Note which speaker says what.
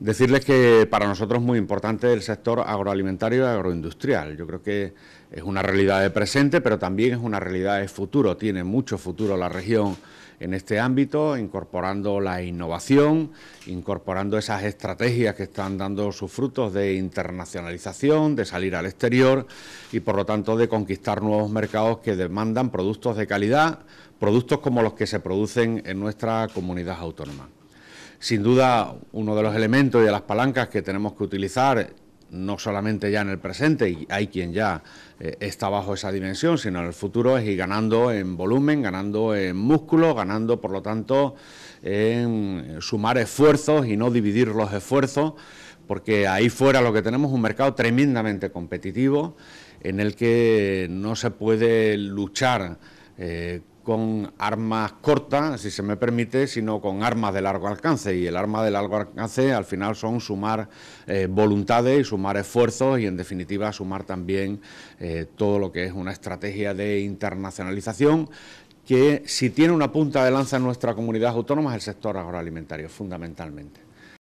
Speaker 1: Decirles que para nosotros es muy importante el sector agroalimentario y agroindustrial. Yo creo que es una realidad de presente, pero también es una realidad de futuro. Tiene mucho futuro la región en este ámbito, incorporando la innovación, incorporando esas estrategias que están dando sus frutos de internacionalización, de salir al exterior y, por lo tanto, de conquistar nuevos mercados que demandan productos de calidad, productos como los que se producen en nuestra comunidad autónoma. Sin duda, uno de los elementos y de las palancas que tenemos que utilizar no solamente ya en el presente, y hay quien ya eh, está bajo esa dimensión, sino en el futuro, es ir ganando en volumen, ganando en músculo, ganando, por lo tanto, en sumar esfuerzos y no dividir los esfuerzos, porque ahí fuera lo que tenemos es un mercado tremendamente competitivo en el que no se puede luchar eh, con armas cortas, si se me permite, sino con armas de largo alcance. Y el arma de largo alcance al final son sumar eh, voluntades y sumar esfuerzos y en definitiva sumar también eh, todo lo que es una estrategia de internacionalización que si tiene una punta de lanza en nuestra comunidad autónoma es el sector agroalimentario, fundamentalmente.